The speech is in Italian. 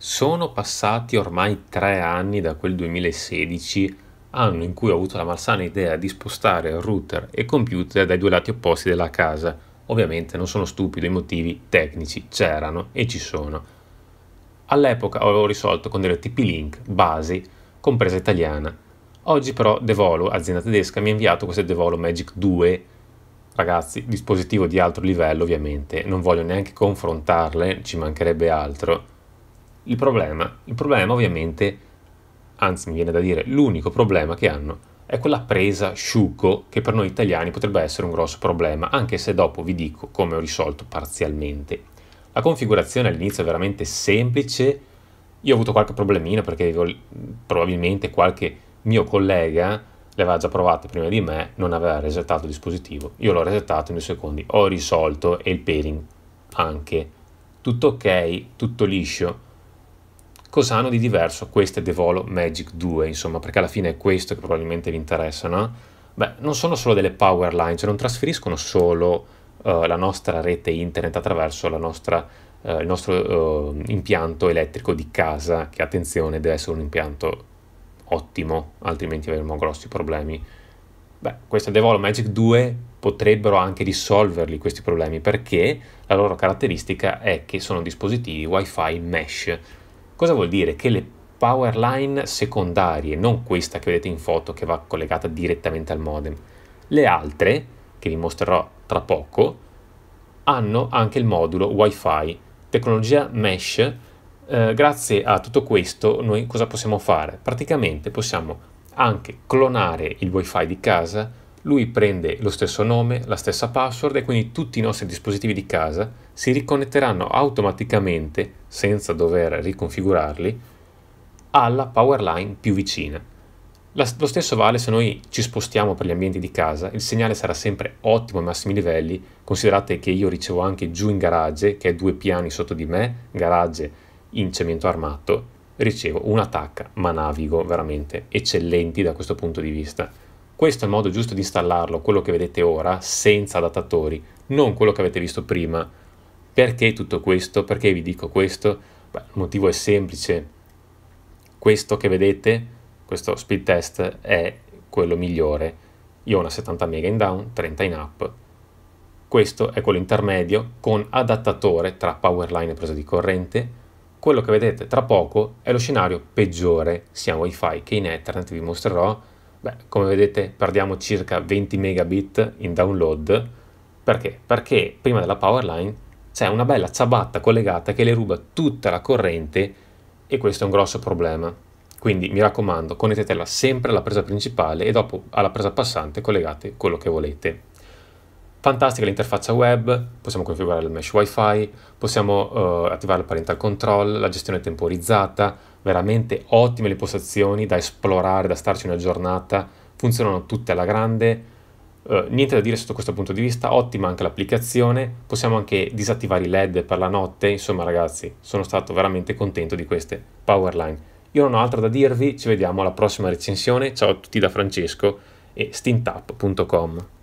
Sono passati ormai tre anni da quel 2016, anno in cui ho avuto la malsana idea di spostare router e computer dai due lati opposti della casa. Ovviamente non sono stupido, i motivi tecnici c'erano e ci sono. All'epoca avevo risolto con delle TP-Link basi, compresa italiana. Oggi però Devolo, azienda tedesca, mi ha inviato queste Devolo Magic 2 ragazzi, dispositivo di altro livello ovviamente, non voglio neanche confrontarle, ci mancherebbe altro il problema? Il problema ovviamente, anzi mi viene da dire, l'unico problema che hanno è quella presa sciuco che per noi italiani potrebbe essere un grosso problema, anche se dopo vi dico come ho risolto parzialmente. La configurazione all'inizio è veramente semplice, io ho avuto qualche problemino perché probabilmente qualche mio collega le aveva già provate prima di me, non aveva resettato il dispositivo, io l'ho resettato in due secondi, ho risolto e il pairing anche. Tutto ok, tutto liscio, cosa hanno di diverso queste Devolo Magic 2, insomma, perché alla fine è questo che probabilmente vi interessa, no? Beh, non sono solo delle power line, cioè non trasferiscono solo uh, la nostra rete internet attraverso nostra, uh, il nostro uh, impianto elettrico di casa, che attenzione deve essere un impianto ottimo, altrimenti avremo grossi problemi. Beh, queste Devolo Magic 2 potrebbero anche risolverli questi problemi perché la loro caratteristica è che sono dispositivi Wi-Fi mesh, Cosa vuol dire? Che le power line secondarie, non questa che vedete in foto che va collegata direttamente al modem, le altre, che vi mostrerò tra poco, hanno anche il modulo WiFi, tecnologia mesh. Eh, grazie a tutto questo noi cosa possiamo fare? Praticamente possiamo anche clonare il WiFi di casa lui prende lo stesso nome, la stessa password e quindi tutti i nostri dispositivi di casa si riconnetteranno automaticamente, senza dover riconfigurarli, alla power line più vicina. lo stesso vale se noi ci spostiamo per gli ambienti di casa, il segnale sarà sempre ottimo ai massimi livelli, considerate che io ricevo anche giù in garage, che è due piani sotto di me, garage in cemento armato, ricevo un'attacca, ma navigo veramente eccellenti da questo punto di vista. Questo è il modo giusto di installarlo, quello che vedete ora, senza adattatori, non quello che avete visto prima. Perché tutto questo? Perché vi dico questo? Beh, il motivo è semplice. Questo che vedete, questo speed test, è quello migliore. Io ho una 70 MB in down, 30 in up. Questo è quello intermedio con adattatore tra power line e presa di corrente. Quello che vedete tra poco è lo scenario peggiore, sia in wifi che in ethernet, vi mostrerò Beh, come vedete perdiamo circa 20 megabit in download. Perché? Perché prima della powerline c'è una bella ciabatta collegata che le ruba tutta la corrente e questo è un grosso problema. Quindi mi raccomando, connettetela sempre alla presa principale e dopo alla presa passante collegate quello che volete. Fantastica l'interfaccia web, possiamo configurare il mesh wifi, possiamo uh, attivare il parental control, la gestione temporizzata, veramente ottime le postazioni da esplorare, da starci una giornata, funzionano tutte alla grande, uh, niente da dire sotto questo punto di vista, ottima anche l'applicazione, possiamo anche disattivare i led per la notte, insomma ragazzi sono stato veramente contento di queste Powerline. Io non ho altro da dirvi, ci vediamo alla prossima recensione, ciao a tutti da Francesco e stintap.com.